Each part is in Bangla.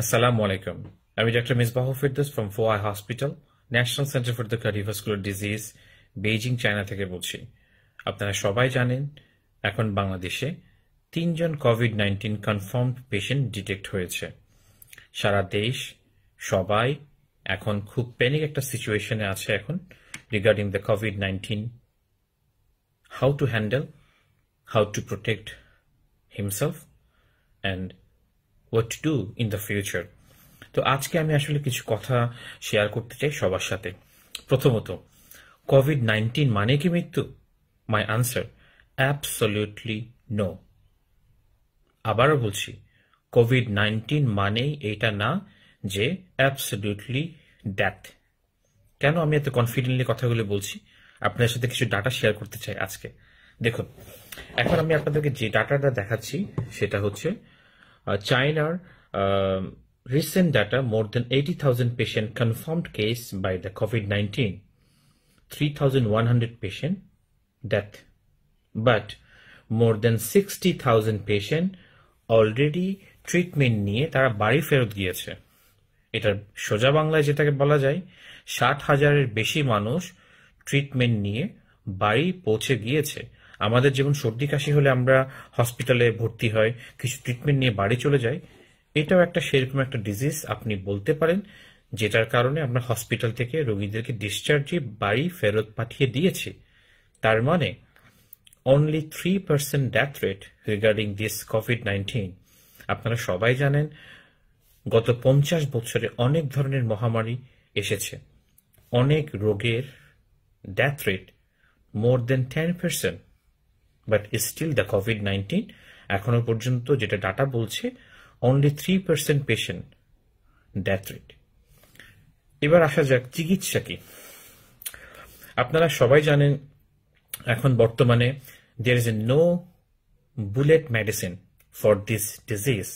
আসসালামু আলাইকুম আমি doctor Misbah Firdous from Fuwai hospital national centre for the cardiovascular disease Beijing China থেকে বলছি আপনারা সবাই জানেন এখন বাংলাদেশে তিনজন COVID nineteen confirm patient detect হয়েছে সারা দেশ সবাই এখন খুব প্যানিক একটা সিচুয়েশনে আছে এখন regarding the COVID nineteen how to handle how to protect himself and what to do in the future তো আজকে আমি আসলে কিছু কথা শেয়ার করতে চাই সবার সাথে প্রথমত কোভিড নাইন্টিন মানে কি মৃত্যু মাই আনসার অ্যাপসলিউটলি নো আবারও বলছি কোভিড নাইন্টিন মানেই এটা না যে অ্যাপসলিউটলি ড্যাথ কেন আমি এত কনফিডেন্টলি কথাগুলো বলছি আপনার সাথে কিছু ডাটা শেয়ার করতে চাই আজকে দেখুন এখন আমি আপনাদেরকে যে ডাটাটা দেখাচ্ছি সেটা হচ্ছে চায়নার recent data more than eighty thousand patient confirmed case by the COVID nineteen three thousand one hundred patient death but more than sixty thousand patient already treatment নিয়ে তারা বাড়ি ফেরত গিয়েছে এটার সোজা বাংলায় যেটাকে বলা যায় ষাট হাজারের বেশি মানুষ ট্রিটমেন্ট নিয়ে বাড়ি পৌঁছে গিয়েছে আমাদের যেমন সর্দি কাশি হলে আমরা হসপিটালে ভর্তি হয় কিছু ট্রিটমেন্ট নিয়ে বাড়ি চলে যাই এটাও একটা সেরকম একটা ডিজিজ আপনি বলতে পারেন যেটার কারণে আমরা হসপিটাল থেকে রোগীদেরকে ডিসচার্জে বাড়ি ফেরত পাঠিয়ে দিয়েছি তার মানে only three percent death rate regarding this COVID nineteen আপনারা সবাই জানেন গত পঞ্চাশ বছরে অনেক ধরনের মহামারী এসেছে অনেক রোগের death rate more than ten percent but still the COVID nineteen এখনো পর্যন্ত যেটা ডাটা বলছে only three percent patient death rate এবার আসা যাক চিকিৎসা কি আপনারা সবাই জানেন এখন বর্তমানে there is a no bullet medicine for this disease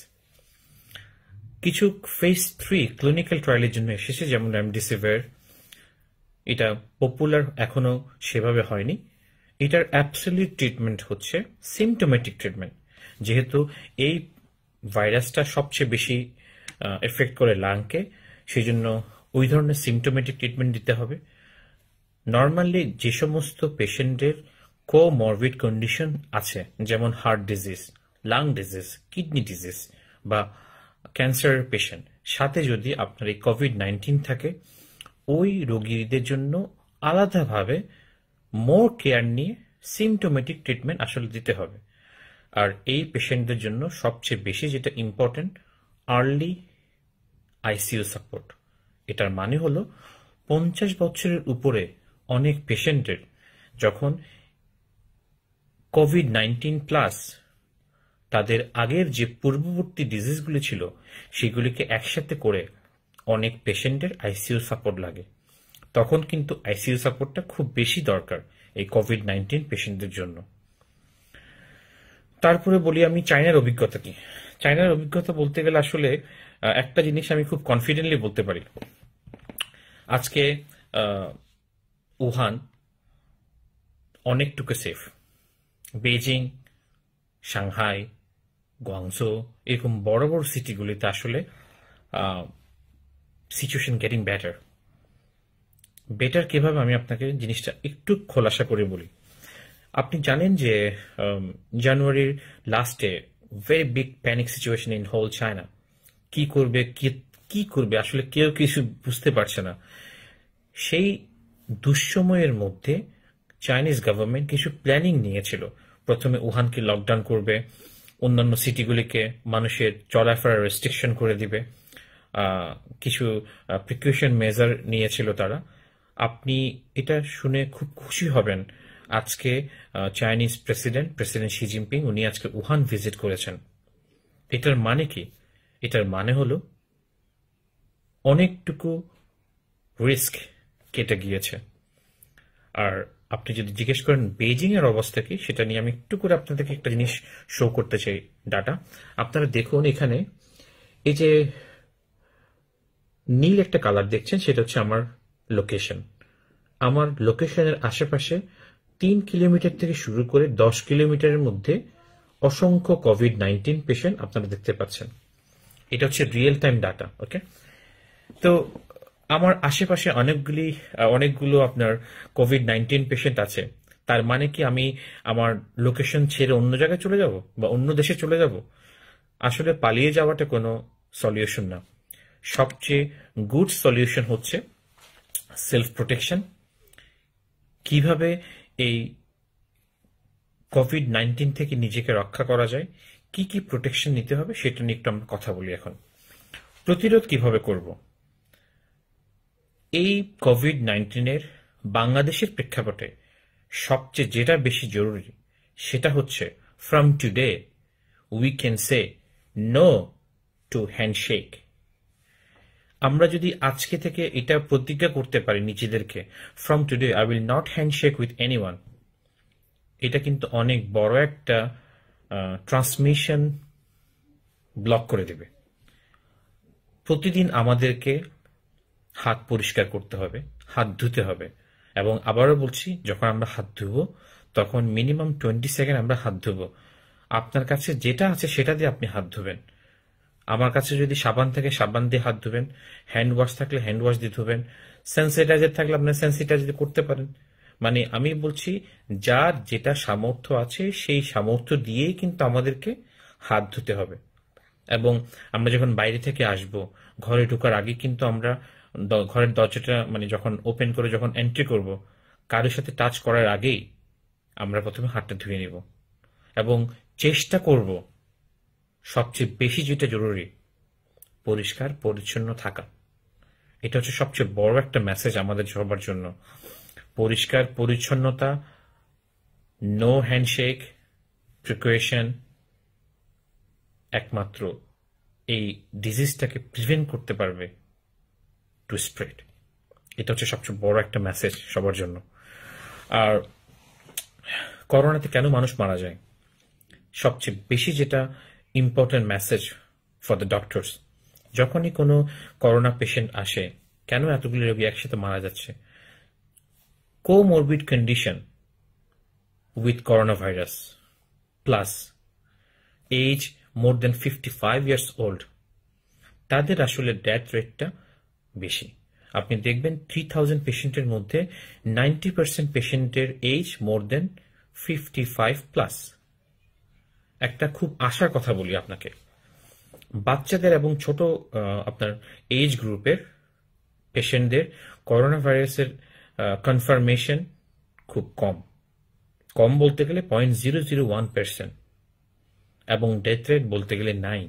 কিছু ফেজ থ্রি ক্লিনিক্যাল ট্রায়ালের জন্য এসেছে যেমন রেমডিসিভির এটা পপুলার এখনো সেভাবে হয়নি এটার অ্যাবসলিউট ট্রিটমেন্ট হচ্ছে সিমটোমেটিক ট্রিটমেন্ট যেহেতু এই ভাইরাসটা সবচেয়ে বেশি এফেক্ট করে লাংকে সেই জন্য ওই ধরনের সিমটোমেটিক ট্রিটমেন্ট দিতে হবে নর্মালি যে সমস্ত পেশেন্টের কোমরবিড কন্ডিশন আছে যেমন heart disease lung disease kidney disease বা ক্যান্সারের পেশেন্ট সাথে যদি আপনার এই কোভিড নাইন্টিন থাকে ওই রোগীদের জন্য আলাদাভাবে মোর কেয়ার নিয়ে সিমটোমেটিক ট্রিটমেন্ট আসলে দিতে হবে আর এই পেশেন্টদের জন্য সবচেয়ে বেশি যেটা ইম্পর্টেন্ট আর্লি আইসিইউ সাপোর্ট এটার মানে হলো পঞ্চাশ বছরের উপরে অনেক পেশেন্টের যখন কোভিড নাইন্টিন প্লাস তাদের আগের যে পূর্ববর্তী ডিজিজগুলি ছিল সেগুলিকে একসাথে করে অনেক পেশেন্টের আইসিইউ সাপোর্ট লাগে তখন কিন্তু আইসিইউ সাপোর্টটা খুব বেশি দরকার এই কোভিড নাইন্টিন পেশেন্টদের জন্য তারপরে বলি আমি চায়নার অভিজ্ঞতা কি চায়নার অভিজ্ঞতা বলতে গেলে আসলে একটা জিনিস আমি খুব কনফিডেন্টলি বলতে পারি আজকে উহান অনেকটুকু সেফ বেজিং সাংহাই গুয়াংসো এরকম বড় বড় সিটিগুলিতে আসলে সিচুয়েশন গেটিং ব্যাটার বেটার কিভাবে আমি আপনাকে জিনিসটা একটু খোলাসা করে বলি আপনি জানেন যে জানুয়ারির লাস্টে very big panic situation in whole China কি করবে কি করবে আসলে কেউ কিছু বুঝতে পারছে না সেই দুঃসময়ের মধ্যে চাইনিজ গভর্নমেন্ট কিছু প্ল্যানিং নিয়েছিল প্রথমে উহানকে লকডাউন করবে অন্যান্য সিটিগুলিকে মানুষের চলাফেরা রেস্ট্রিকশন করে দিবে কিছু প্রিকিউশন মেজার নিয়েছিল তারা আপনি এটা শুনে খুব খুশি হবেন আজকে Chinese president president Xi Jinping উনি আজকে উহান ভিজিট করেছেন এটার মানে কি এটার মানে হলো অনেকটুকু রিস্ক কেটে গিয়েছে আর আপনি যদি জিজ্ঞেস করেন বেজিং এর অবস্থা কি সেটা নিয়ে আমি একটু করে আপনাদেরকে একটা জিনিস শো করতে চাই ডাটা আপনারা দেখুন এখানে এই যে নীল একটা কালার দেখছেন সেটা হচ্ছে আমার লোকেশন আমার লোকেশনের আশেপাশে তিন কিলোমিটার থেকে শুরু করে দশ কিলোমিটারের মধ্যে অসংখ্য কোভিড নাইন্টিন পেশেন্ট আপনারা দেখতে পাচ্ছেন এটা হচ্ছে রিয়েল টাইম ডাটা ওকে তো আমার আশেপাশে অনেকগুলি অনেকগুলো আপনার কোভিড নাইন্টিন পেশেন্ট আছে তার মানে কি আমি আমার লোকেশন ছেড়ে অন্য জায়গায় চলে যাব বা অন্য দেশে চলে যাব আসলে পালিয়ে যাওয়াটা কোনো সলিউশন না সবচেয়ে গুড সলিউশন হচ্ছে সেলফ প্রোটেকশন কিভাবে এই কোভিড নাইন্টিন থেকে নিজেকে রক্ষা করা যায় কি কি প্রোটেকশন নিতে হবে সেটা নিয়ে একটু আমরা কথা বলি এখন প্রতিরোধ কিভাবে করব এই কোভিড নাইন্টিনের বাংলাদেশের প্রেক্ষাপটে সবচেয়ে যেটা বেশি জরুরি সেটা হচ্ছে from today we can say no to handshake আমরা যদি আজকে থেকে এটা প্রতিজ্ঞা করতে পারি নিজেদেরকে from today I will not handshake with any এটা কিন্তু অনেক বড় একটা ট্রান্সমিশন ব্লক করে দেবে প্রতিদিন আমাদেরকে হাত পরিষ্কার করতে হবে হাত ধুতে হবে এবং আবারও বলছি যখন আমরা হাত ধুবো তখন মিনিমাম টোয়েন্টি সেকেন্ড আমরা হাত ধুবো আপনার কাছে যেটা আছে সেটা দিয়ে আপনি হাত ধুবেন আমার কাছে যদি সাবান থাকে সাবান দিয়ে হাত ধুবেন হ্যান্ড ওয়াশ থাকলে হ্যান্ড ওয়াশ দিয়ে ধুবেন স্যানিটাইজার থাকলে আপনার স্যানিটাইজার করতে পারেন মানে আমি বলছি যার যেটা সামর্থ্য আছে সেই সামর্থ্য দিয়েই কিন্তু আমাদেরকে হাত ধুতে হবে এবং আমরা যখন বাইরে থেকে আসব ঘরে ঢুকার আগে কিন্তু আমরা ঘরের দরজাটা মানে যখন ওপেন করে যখন এন্ট্রি করব কারোর সাথে টাচ করার আগেই আমরা প্রথমে হাতটা ধুয়ে নেব এবং চেষ্টা করব সবচেয়ে বেশি যেটা জরুরি পরিষ্কার পরিচ্ছন্ন থাকা এটা হচ্ছে সবচেয়ে বড় একটা মেসেজ আমাদের সবার জন্য পরিষ্কার পরিচ্ছন্নতা নো হ্যান্ডশেক প্রিকুয়েশন একমাত্র এই ডিজিজটাকে প্রিভেন্ট করতে পারবে টু স্প্রেড এটা হচ্ছে সবচেয়ে বড় একটা মেসেজ সবার জন্য আর করোনাতে কেন মানুষ মারা যায় সবচেয়ে বেশি যেটা important message for the doctors যখনই কোনো করোনা পেশেন্ট আসে কেন এতগুলি রোগী একসাথে মারা যাচ্ছে comorbid condition with corona virus plus age more than fifty five years old তাদের আসলে ডেথ রেটটা বেশি আপনি দেখবেন থ্রি থাউজেন্ড পেশেন্টের মধ্যে নাইনটি পার্সেন্ট পেশেন্টের age more than fifty five plus একটা খুব আশার কথা বলি আপনাকে বাচ্চাদের এবং ছোট আপনার এজ গ্রুপের পেশেন্টদের করোনা ভাইরাসের কনফার্মেশন খুব কম কম বলতে গেলে point zero zero one percent এবং ডেথ রেট বলতে গেলে নাই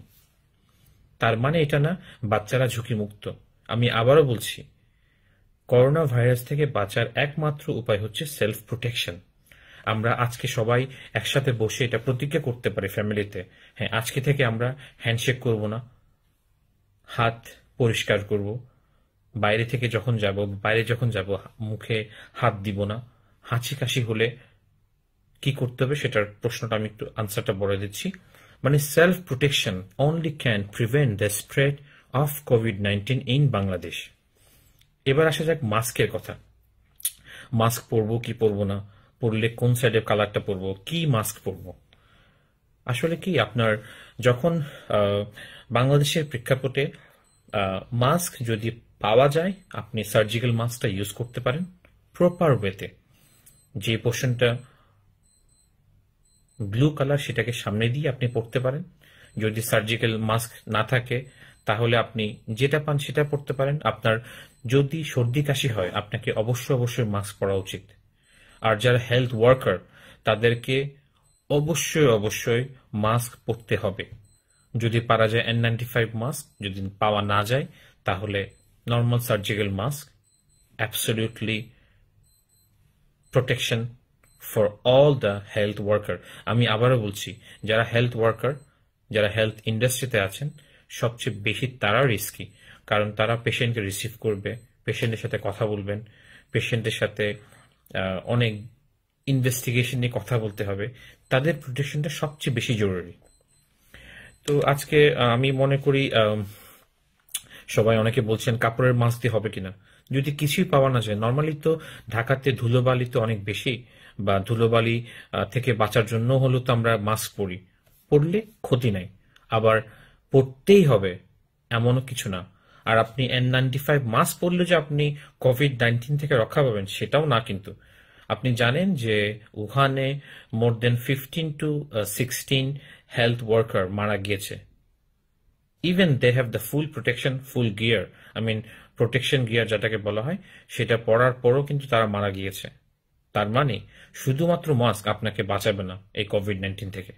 তার মানে এটা না বাচ্চারা ঝুঁকিমুক্ত আমি আবারও বলছি করোনা ভাইরাস থেকে বাঁচার একমাত্র উপায় হচ্ছে সেলফ প্রোটেকশন আমরা আজকে সবাই একসাথে বসে এটা প্রতিজ্ঞা করতে পারি ফ্যামিলিতে হ্যাঁ আজকে থেকে আমরা হ্যান্ডশেক করব না হাত পরিষ্কার করব বাইরে থেকে যখন যাব বাইরে যখন যাব মুখে হাত দিব না হাঁচি কাশি হলে কি করতে হবে সেটার প্রশ্নটা আমি একটু আনসারটা বলে দিচ্ছি মানে self protection only can prevent the spread of COVID nineteen in Bangladesh এবার আসা যাক মাস্কের কথা মাস্ক পরবো কি পরবো না পরলে কোন সাইডের কালারটা পরবো কি মাস্ক পরবো আসলে কি আপনার যখন বাংলাদেশের প্রেক্ষাপটে মাস্ক যদি পাওয়া যায় আপনি সার্জিক্যাল মাস্কটা ইউজ করতে পারেন প্রপার ওয়েতে যে পোর্শনটা ব্লু কালার সেটাকে সামনে দিয়ে আপনি পড়তে পারেন যদি সার্জিক্যাল মাস্ক না থাকে তাহলে আপনি যেটা পান সেটা পড়তে পারেন আপনার যদি সর্দি কাশি হয় আপনাকে অবশ্যই অবশ্যই মাস্ক পরা উচিত আর যারা হেলথ ওয়ার্কার তাদেরকে অবশ্যই অবশ্যই মাস্ক পরতে হবে যদি পারা যায় এন নাইনটি ফাইভ মাস্ক যদি পাওয়া না যায় তাহলে normal surgical mask absolutely protection for all the health worker আমি আবারও বলছি যারা হেলথ ওয়ার্কার যারা হেলথ ইন্ডাস্ট্রিতে আছেন সবচেয়ে বেশি তারা রিস্কি কারণ তারা পেশেন্টকে রিসিভ করবে পেশেন্টের সাথে কথা বলবেন পেশেন্টের সাথে অনেক ইনভেস্টিগেশন নিয়ে কথা বলতে হবে তাদের প্রোটেকশনটা সবচেয়ে বেশি জরুরি তো আজকে আমি মনে করি সবাই অনেকে বলছেন কাপড়ের মাছ দিয়ে হবে কিনা যদি কিছুই পাওয়া না যায় নর্মালি তো ঢাকাতে ধুলোবালি তো অনেক বেশি বা ধুলোবালি থেকে বাঁচার জন্য হলো তো আমরা মাস্ক পরি পরলে ক্ষতি নাই আবার পরতেই হবে এমনও কিছু না আর আপনি এন নাইনটি ফাইভ মাস্ক পরলে যে আপনি কোভিড নাইন্টিন থেকে রক্ষা পাবেন সেটাও না কিন্তু আপনি জানেন যে উহানে more than fifteen to sixteen health worker মারা গিয়েছে even they have the full protection full gear I mean protection gear যেটাকে বলা হয় সেটা পড়ার পরও কিন্তু তারা মারা গিয়েছে তার মানে শুধুমাত্র মাস্ক আপনাকে বাঁচাবে না এই কোভিড নাইন্টিন থেকে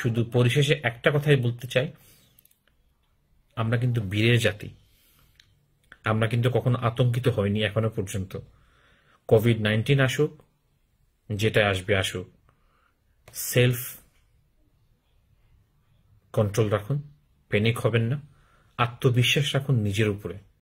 শুধু পরিশেষে একটা কথাই বলতে চাই আমরা কিন্তু বীরের জাতি আমরা কিন্তু কখনো আতঙ্কিত হইনি এখনো পর্যন্ত কোভিড নাইন্টিন আসুক যেটা আসবে আসুক সেলফ কন্ট্রোল রাখুন প্যানিক হবেন না আত্মবিশ্বাস রাখুন নিজের উপরে